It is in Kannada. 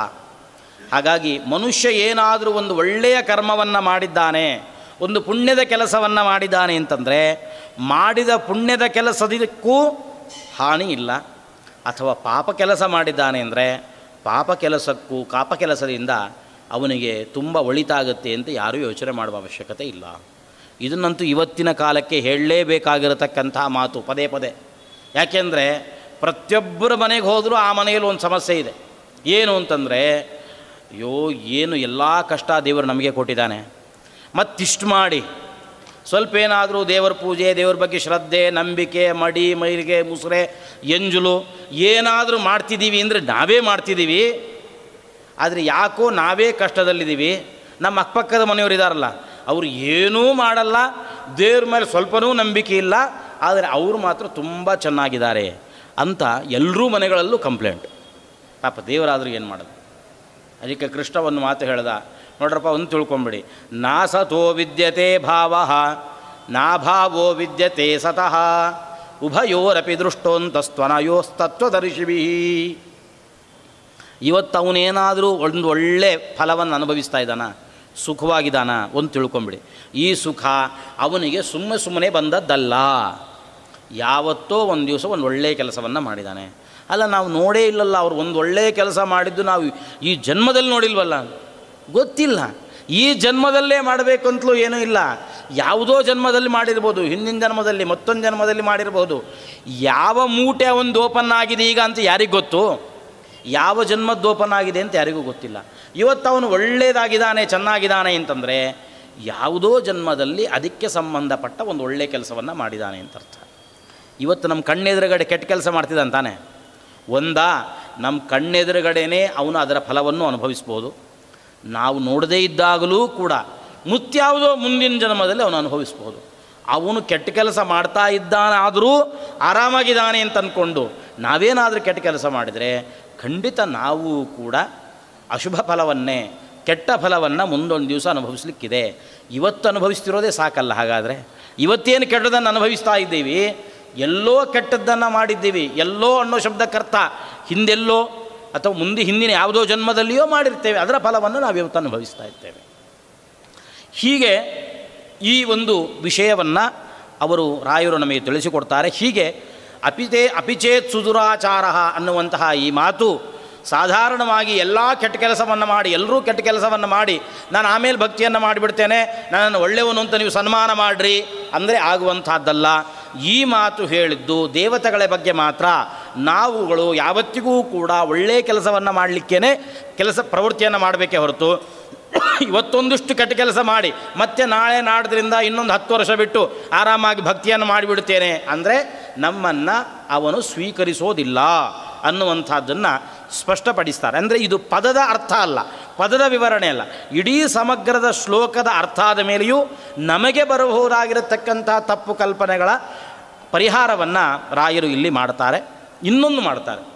ಅರ್ಥ ಹಾಗಾಗಿ ಮನುಷ್ಯ ಏನಾದರೂ ಒಂದು ಒಳ್ಳೆಯ ಕರ್ಮವನ್ನು ಮಾಡಿದ್ದಾನೆ ಒಂದು ಪುಣ್ಯದ ಕೆಲಸವನ್ನು ಮಾಡಿದ್ದಾನೆ ಅಂತಂದರೆ ಮಾಡಿದ ಪುಣ್ಯದ ಕೆಲಸದಕ್ಕೂ ಹಾನಿ ಇಲ್ಲ ಅಥವಾ ಪಾಪ ಕೆಲಸ ಮಾಡಿದ್ದಾನೆ ಅಂದರೆ ಪಾಪ ಕೆಲಸಕ್ಕೂ ಕಾಪ ಕೆಲಸದಿಂದ ಅವನಿಗೆ ತುಂಬ ಒಳಿತಾಗುತ್ತೆ ಅಂತ ಯಾರೂ ಯೋಚನೆ ಮಾಡುವ ಅವಶ್ಯಕತೆ ಇಲ್ಲ ಇದನ್ನಂತೂ ಇವತ್ತಿನ ಕಾಲಕ್ಕೆ ಹೇಳಲೇಬೇಕಾಗಿರತಕ್ಕಂಥ ಮಾತು ಪದೇ ಪದೇ ಯಾಕೆಂದರೆ ಪ್ರತಿಯೊಬ್ಬರ ಮನೆಗೆ ಹೋದರೂ ಆ ಮನೆಯಲ್ಲಿ ಒಂದು ಸಮಸ್ಯೆ ಇದೆ ಏನು ಅಂತಂದರೆ ಅಯ್ಯೋ ಏನು ಎಲ್ಲ ಕಷ್ಟ ದೇವರು ನಮಗೆ ಕೊಟ್ಟಿದ್ದಾನೆ ಮತ್ತಿಷ್ಟು ಮಾಡಿ ಸ್ವಲ್ಪ ಏನಾದರೂ ದೇವರ ಪೂಜೆ ದೇವ್ರ ಬಗ್ಗೆ ಶ್ರದ್ಧೆ ನಂಬಿಕೆ ಮಡಿ ಮೈಲಿಗೆ ಮುಸುರೆ ಎಂಜುಲು ಏನಾದರೂ ಮಾಡ್ತಿದ್ದೀವಿ ಅಂದರೆ ನಾವೇ ಮಾಡ್ತಿದ್ದೀವಿ ಆದರೆ ಯಾಕೋ ನಾವೇ ಕಷ್ಟದಲ್ಲಿದ್ದೀವಿ ನಮ್ಮ ಅಕ್ಕಪಕ್ಕದ ಮನೆಯವರು ಇದ್ದಾರಲ್ಲ ಅವರು ಏನೂ ಮಾಡಲ್ಲ ದೇವ್ರ ಮೇಲೆ ಸ್ವಲ್ಪನೂ ನಂಬಿಕೆ ಇಲ್ಲ ಆದರೆ ಅವರು ಮಾತ್ರ ತುಂಬ ಚೆನ್ನಾಗಿದ್ದಾರೆ ಅಂತ ಎಲ್ಲರೂ ಮನೆಗಳಲ್ಲೂ ಕಂಪ್ಲೇಂಟ್ ಪಾಪ ದೇವರಾದರೂ ಏನು ಮಾಡೋದು ಅದಕ್ಕೆ ಕೃಷ್ಣ ಒಂದು ಮಾತು ಹೇಳ್ದ ನೋಡ್ರಪ್ಪ ಒಂದು ತಿಳ್ಕೊಂಬಿಡಿ ನಾ ಸತೋ ವಿದ್ಯತೆ ಭಾವ ನಾಭಾವೋ ವಿದ್ಯತೆ ಸತಃ ಉಭಯೋರಪಿ ದೃಷ್ಟೋಂತಸ್ತ್ವನಯೋಸ್ತತ್ವದರ್ಶಿಭಿ ಇವತ್ತು ಅವನೇನಾದರೂ ಒಂದು ಒಳ್ಳೆ ಫಲವನ್ನು ಅನುಭವಿಸ್ತಾ ಇದ್ದಾನ ಸುಖವಾಗಿದ್ದಾನ ಒಂದು ತಿಳ್ಕೊಂಬಿಡಿ ಈ ಸುಖ ಅವನಿಗೆ ಸುಮ್ಮನೆ ಸುಮ್ಮನೆ ಬಂದದ್ದಲ್ಲ ಯಾವತ್ತೋ ಒಂದು ದಿವಸ ಒಂದು ಒಳ್ಳೆಯ ಕೆಲಸವನ್ನು ಮಾಡಿದ್ದಾನೆ ಅಲ್ಲ ನಾವು ನೋಡೇ ಇಲ್ಲಲ್ಲ ಅವ್ರು ಒಂದು ಒಳ್ಳೆಯ ಕೆಲಸ ಮಾಡಿದ್ದು ನಾವು ಈ ಜನ್ಮದಲ್ಲಿ ನೋಡಿಲ್ವಲ್ಲ ಗೊತ್ತಿಲ್ಲ ಈ ಜನ್ಮದಲ್ಲೇ ಮಾಡಬೇಕಂತಲೂ ಏನೂ ಇಲ್ಲ ಯಾವುದೋ ಜನ್ಮದಲ್ಲಿ ಮಾಡಿರ್ಬೋದು ಹಿಂದಿನ ಜನ್ಮದಲ್ಲಿ ಮತ್ತೊಂದು ಜನ್ಮದಲ್ಲಿ ಮಾಡಿರ್ಬೋದು ಯಾವ ಮೂಟೆ ಒಂದು ಓಪನ್ ಆಗಿದೆ ಈಗ ಅಂತ ಯಾರಿಗೂ ಗೊತ್ತು ಯಾವ ಜನ್ಮದ್ದು ಓಪನ್ ಆಗಿದೆ ಅಂತ ಯಾರಿಗೂ ಗೊತ್ತಿಲ್ಲ ಇವತ್ತು ಅವನು ಒಳ್ಳೆಯದಾಗಿದ್ದಾನೆ ಚೆನ್ನಾಗಿದ್ದಾನೆ ಅಂತಂದರೆ ಯಾವುದೋ ಜನ್ಮದಲ್ಲಿ ಅದಕ್ಕೆ ಸಂಬಂಧಪಟ್ಟ ಒಂದು ಒಳ್ಳೆಯ ಕೆಲಸವನ್ನು ಮಾಡಿದ್ದಾನೆ ಅಂತ ಅರ್ಥ ಇವತ್ತು ನಮ್ಮ ಕಣ್ಣೆದುರುಗಡೆ ಕೆಟ್ಟ ಕೆಲಸ ಮಾಡ್ತಿದ್ದಂತಾನೆ ಒಂದ ನಮ್ಮ ಕಣ್ಣೆದುರುಗಡೆನೇ ಅವನು ಅದರ ಫಲವನ್ನು ಅನುಭವಿಸ್ಬೋದು ನಾವು ನೋಡದೇ ಇದ್ದಾಗಲೂ ಕೂಡ ಮುತ್ಯಾವುದೋ ಮುಂದಿನ ಜನ್ಮದಲ್ಲಿ ಅವನು ಅನುಭವಿಸ್ಬೋದು ಅವನು ಕೆಟ್ಟ ಕೆಲಸ ಮಾಡ್ತಾ ಇದ್ದಾನಾದರೂ ಆರಾಮಾಗಿದ್ದಾನೆ ಅಂತ ಅಂದ್ಕೊಂಡು ನಾವೇನಾದರೂ ಕೆಟ್ಟ ಕೆಲಸ ಮಾಡಿದರೆ ಖಂಡಿತ ನಾವು ಕೂಡ ಅಶುಭ ಫಲವನ್ನೇ ಕೆಟ್ಟ ಫಲವನ್ನು ಮುಂದೊಂದು ದಿವಸ ಅನುಭವಿಸ್ಲಿಕ್ಕಿದೆ ಇವತ್ತು ಅನುಭವಿಸ್ತಿರೋದೇ ಸಾಕಲ್ಲ ಹಾಗಾದರೆ ಇವತ್ತೇನು ಕೆಟ್ಟದನ್ನು ಅನುಭವಿಸ್ತಾ ಇದ್ದೀವಿ ಎಲ್ಲೋ ಕೆಟ್ಟದ್ದನ್ನು ಮಾಡಿದ್ದೀವಿ ಎಲ್ಲೋ ಅನ್ನೋ ಶಬ್ದಕ್ಕರ್ಥ ಹಿಂದೆಲ್ಲೋ ಅಥವಾ ಮುಂದೆ ಹಿಂದಿನ ಯಾವುದೋ ಜನ್ಮದಲ್ಲಿಯೋ ಮಾಡಿರ್ತೇವೆ ಅದರ ಫಲವನ್ನು ನಾವು ಇವತ್ತು ಅನುಭವಿಸ್ತಾ ಇರ್ತೇವೆ ಹೀಗೆ ಈ ಒಂದು ವಿಷಯವನ್ನು ಅವರು ರಾಯರು ನಮಗೆ ತಿಳಿಸಿಕೊಡ್ತಾರೆ ಹೀಗೆ ಅಪಿತೇ ಅಪಿಚೇತ್ ಸುದುರಾಚಾರ ಅನ್ನುವಂತಹ ಈ ಮಾತು ಸಾಧಾರಣವಾಗಿ ಎಲ್ಲ ಕೆಟ್ಟ ಕೆಲಸವನ್ನು ಮಾಡಿ ಎಲ್ಲರೂ ಕೆಟ್ಟ ಕೆಲಸವನ್ನು ಮಾಡಿ ನಾನು ಆಮೇಲೆ ಭಕ್ತಿಯನ್ನು ಮಾಡಿಬಿಡ್ತೇನೆ ನನ್ನನ್ನು ಒಳ್ಳೆಯವನು ಅಂತ ನೀವು ಸನ್ಮಾನ ಮಾಡಿರಿ ಅಂದರೆ ಆಗುವಂಥದ್ದಲ್ಲ ಈ ಮಾತು ಹೇಳಿದ್ದು ದೇವತೆಗಳ ಬಗ್ಗೆ ಮಾತ್ರ ನಾವುಗಳು ಯಾವತ್ತಿಗೂ ಕೂಡ ಒಳ್ಳೆಯ ಕೆಲಸವನ್ನು ಮಾಡಲಿಕ್ಕೇ ಕೆಲಸ ಪ್ರವೃತ್ತಿಯನ್ನು ಮಾಡಬೇಕೇ ಹೊರತು ಇವತ್ತೊಂದಿಷ್ಟು ಕೆಟ್ಟ ಕೆಲಸ ಮಾಡಿ ಮತ್ತೆ ನಾಳೆ ನಾಡಿದ್ರಿಂದ ಇನ್ನೊಂದು ಹತ್ತು ವರ್ಷ ಬಿಟ್ಟು ಆರಾಮಾಗಿ ಭಕ್ತಿಯನ್ನು ಮಾಡಿಬಿಡುತ್ತೇನೆ ಅಂದರೆ ನಮ್ಮನ್ನು ಅವನು ಸ್ವೀಕರಿಸೋದಿಲ್ಲ ಅನ್ನುವಂಥದ್ದನ್ನು ಸ್ಪಷ್ಟಪಡಿಸ್ತಾರೆ ಅಂದರೆ ಇದು ಪದದ ಅರ್ಥ ಅಲ್ಲ ಪದದ ವಿವರಣೆ ಅಲ್ಲ ಇಡೀ ಸಮಗ್ರದ ಶ್ಲೋಕದ ಅರ್ಥ ಆದ ಮೇಲೆಯೂ ನಮಗೆ ಬರಬಹುದಾಗಿರತಕ್ಕಂಥ ತಪ್ಪು ಕಲ್ಪನೆಗಳ ಪರಿಹಾರವನ್ನು ರಾಯರು ಇಲ್ಲಿ ಮಾಡ್ತಾರೆ ಇನ್ನೊಂದು ಮಾಡ್ತಾರೆ